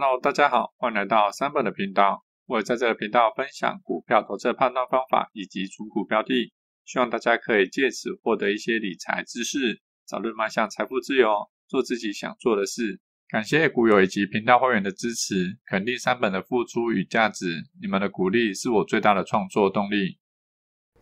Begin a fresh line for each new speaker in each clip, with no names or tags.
Hello，大家好，欢迎来到三本的频道。我在这频道分享股票投资判断方法以及主股标的，希望大家可以借此获得一些理财知识，早日迈向财富自由，做自己想做的事。感谢股友以及频道会员的支持，肯定三本的付出与价值。你们的鼓励是我最大的创作动力。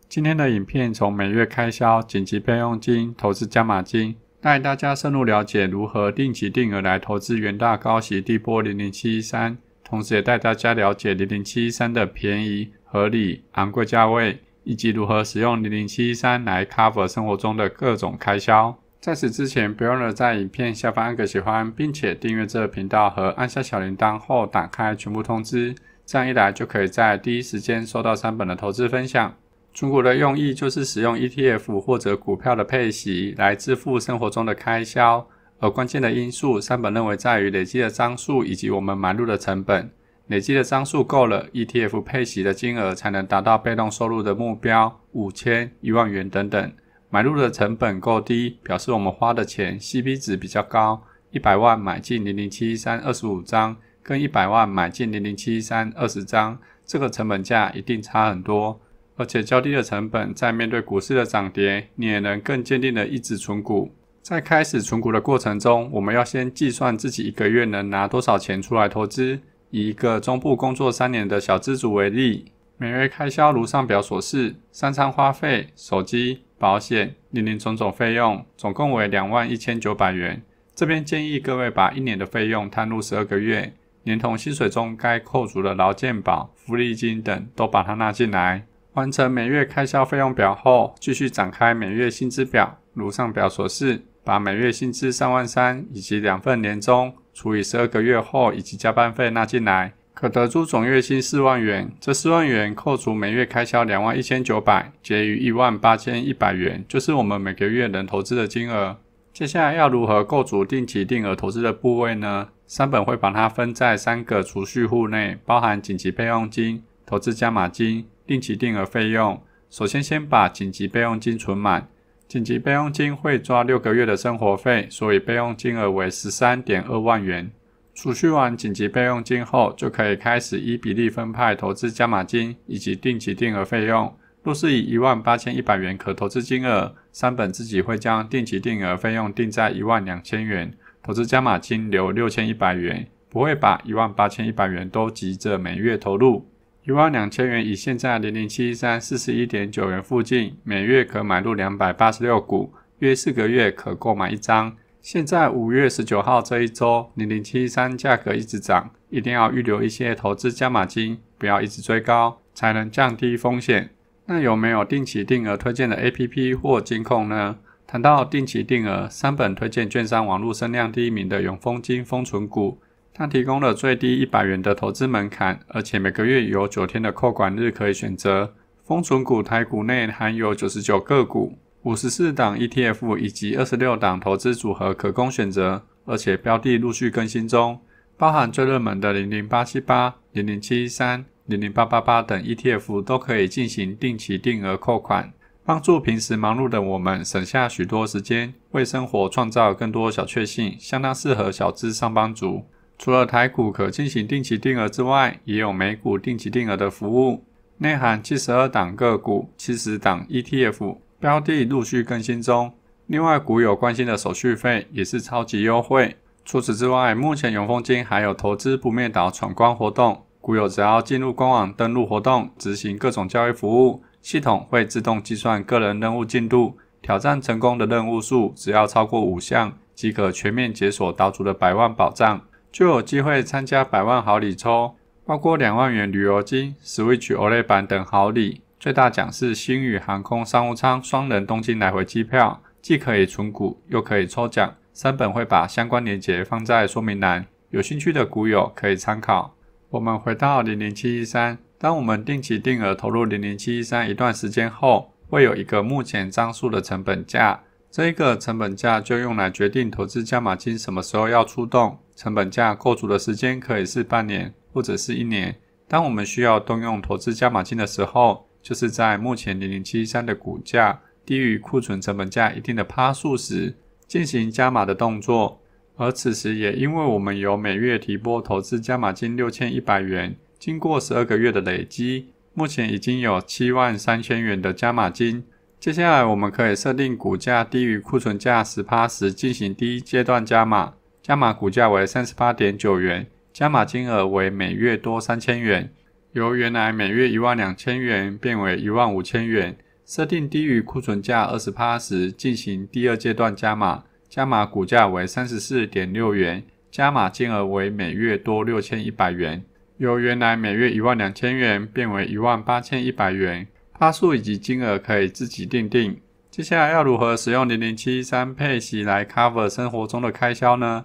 今天的影片从每月开销、紧急备用金、投资加码金。带大家深入了解如何定期定额来投资元大高息低波零零七一三，同时也带大家了解零零七一三的便宜、合理、昂贵价位，以及如何使用零零七一三来 cover 生活中的各种开销。在此之前，不用了在影片下方按个喜欢，并且订阅这个频道和按下小铃铛后打开全部通知，这样一来就可以在第一时间收到三本的投资分享。存股的用意就是使用 ETF 或者股票的配息来支付生活中的开销。而关键的因素，三本认为在于累积的张数以及我们买入的成本。累积的张数够了，ETF 配息的金额才能达到被动收入的目标，五千、一万元等等。买入的成本够低，表示我们花的钱 c p 值比较高。一百万买进零零七三二十五张，跟一百万买进零零七三二十张，这个成本价一定差很多。而且较低的成本，在面对股市的涨跌，你也能更坚定的一直存股。在开始存股的过程中，我们要先计算自己一个月能拿多少钱出来投资。以一个中部工作三年的小资族为例，每月开销如上表所示，三餐花费、手机、保险，林林总总费用，总共为两万一千九百元。这边建议各位把一年的费用摊入十二个月，连同薪水中该扣除的劳健保、福利金等，都把它纳进来。完成每月开销费用表后，继续展开每月薪资表，如上表所示，把每月薪资三万三以及两份年终除以十二个月后，以及加班费纳进来，可得出总月薪四万元。这四万元扣除每月开销两万一千九百，结余一万八千一百元，就是我们每个月能投资的金额。接下来要如何构筑定期定额投资的部位呢？三本会把它分在三个储蓄户内，包含紧急备用金、投资加码金。定期定额费用，首先先把紧急备用金存满，紧急备用金会抓六个月的生活费，所以备用金额为十三点二万元。储蓄完紧急备用金后，就可以开始依比例分派投资加码金以及定期定额费用。若是以一万八千一百元可投资金额，三本自己会将定期定额费用定在一万两千元，投资加码金留六千一百元，不会把一万八千一百元都急着每月投入。一万两千元以现在零零七三四十一点九元附近，每月可买入两百八十六股，约四个月可购买一张。现在五月十九号这一周，零零七三价格一直涨，一定要预留一些投资加码金，不要一直追高，才能降低风险。那有没有定期定额推荐的 A P P 或监控呢？谈到定期定额，三本推荐券商网络申量第一名的永丰金封存股。它提供了最低一百元的投资门槛，而且每个月有九天的扣款日可以选择。封存股台股内含有九十九个股、五十四档 ETF 以及二十六档投资组合可供选择，而且标的陆续更新中，包含最热门的零零八七八、零零七三、零零八八八等 ETF 都可以进行定期定额扣款，帮助平时忙碌的我们省下许多时间，为生活创造更多小确幸，相当适合小资上班族。除了台股可进行定期定额之外，也有美股定期定额的服务，内含七十二档个股、七十档 ETF，标的陆续更新中。另外，股友关心的手续费也是超级优惠。除此之外，目前永丰金还有投资不灭岛闯关活动，股友只要进入官网登录活动，执行各种交易服务，系统会自动计算个人任务进度，挑战成功的任务数只要超过五项，即可全面解锁岛主的百万保障。就有机会参加百万豪礼抽，包括两万元旅游金、Switch OLED 版等豪礼，最大奖是星宇航空商务舱双人东京来回机票。既可以存股，又可以抽奖。三本会把相关链接放在说明栏，有兴趣的股友可以参考。我们回到零零七一三，当我们定期定额投入零零七一三一段时间后，会有一个目前张数的成本价，这一个成本价就用来决定投资加码金什么时候要出动。成本价构筑的时间可以是半年或者是一年。当我们需要动用投资加码金的时候，就是在目前零零七三的股价低于库存成本价一定的趴数时，进行加码的动作。而此时也因为我们有每月提拨投资加码金六千一百元，经过十二个月的累积，目前已经有七万三千元的加码金。接下来我们可以设定股价低于库存价十趴时，进行第一阶段加码。加码股价为三十八点九元，加码金额为每月多三千元，由原来每月一万两千元变为一万五千元，设定低于库存价二十八时进行第二阶段加码，加码股价为三十四点六元，加码金额为每月多六千一百元，由原来每月一万两千元变为一万八千一百元，趴数以及金额可以自己定定。接下来要如何使用零零七三配息来 cover 生活中的开销呢？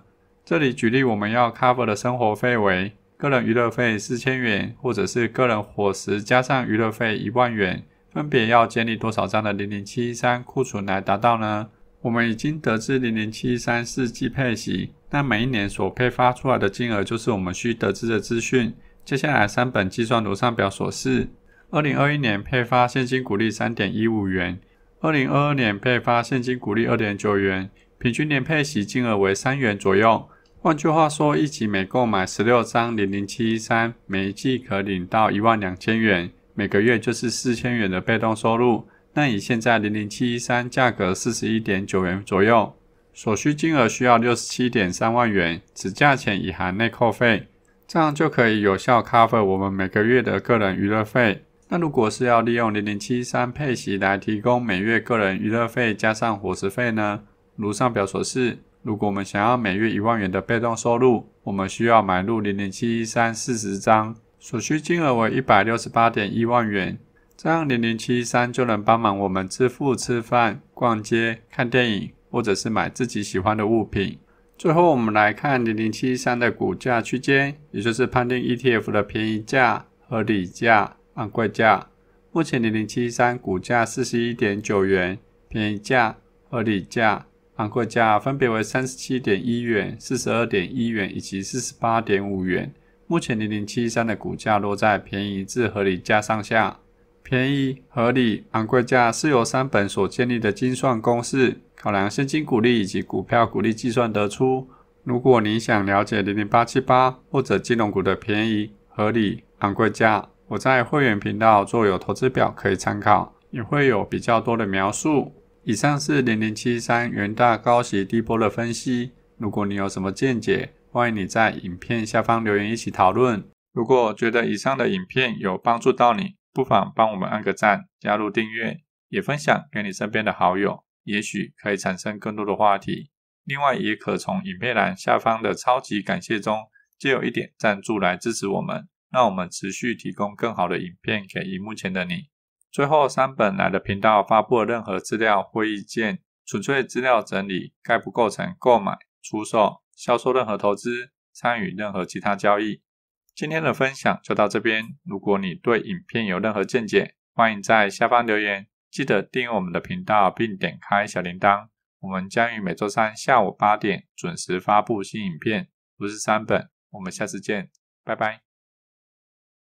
这里举例，我们要 cover 的生活费为个人娱乐费四千元，或者是个人伙食加上娱乐费一万元，分别要建立多少张的零零七一三库存来达到呢？我们已经得知零零七一三是季配息，那每一年所配发出来的金额就是我们需得知的资讯。接下来三本计算如上表所示：二零二一年配发现金股利三点一五元，二零二二年配发现金股利二点九元，平均年配息金额为三元左右。换句话说，一季每购买十六张零零七一三，每一季可领到一万两千元，每个月就是四千元的被动收入。那以现在零零七一三价格四十一点九元左右，所需金额需要六十七点三万元，只价钱已含内扣费，这样就可以有效 cover 我们每个月的个人娱乐费。那如果是要利用零零七一三配息来提供每月个人娱乐费加上伙食费呢？如上表所示，如果我们想要每月一万元的被动收入，我们需要买入零零七一三四十张，所需金额为一百六十八点一万元。这样零零七一三就能帮忙我们支付吃饭、逛街、看电影，或者是买自己喜欢的物品。最后，我们来看零零七一三的股价区间，也就是判定 ETF 的便宜价、合理价、昂贵价。目前零零七一三股价四十一点九元，便宜价、合理价。贵价分别为三十七点一元、四十二点一元以及四十八点五元。目前零零七三的股价落在便宜至合理价上下。便宜、合理、昂贵价是由三本所建立的精算公式、考量现金股利以及股票股利计算得出。如果你想了解零零八七八或者金融股的便宜、合理、昂贵价，我在会员频道做有投资表可以参考，也会有比较多的描述。以上是零零七三元大高息低波的分析。如果你有什么见解，欢迎你在影片下方留言一起讨论。如果觉得以上的影片有帮助到你，不妨帮我们按个赞，加入订阅，也分享给你身边的好友，也许可以产生更多的话题。另外，也可从影片栏下方的超级感谢中借有一点赞助来支持我们，让我们持续提供更好的影片给屏幕前的你。最后，三本来的频道发布的任何资料或意见，纯粹资料整理，概不构成购买、出售、销售任何投资，参与任何其他交易。今天的分享就到这边。如果你对影片有任何见解，欢迎在下方留言。记得订阅我们的频道，并点开小铃铛。我们将于每周三下午八点准时发布新影片。我是三本，我们下次见，拜拜。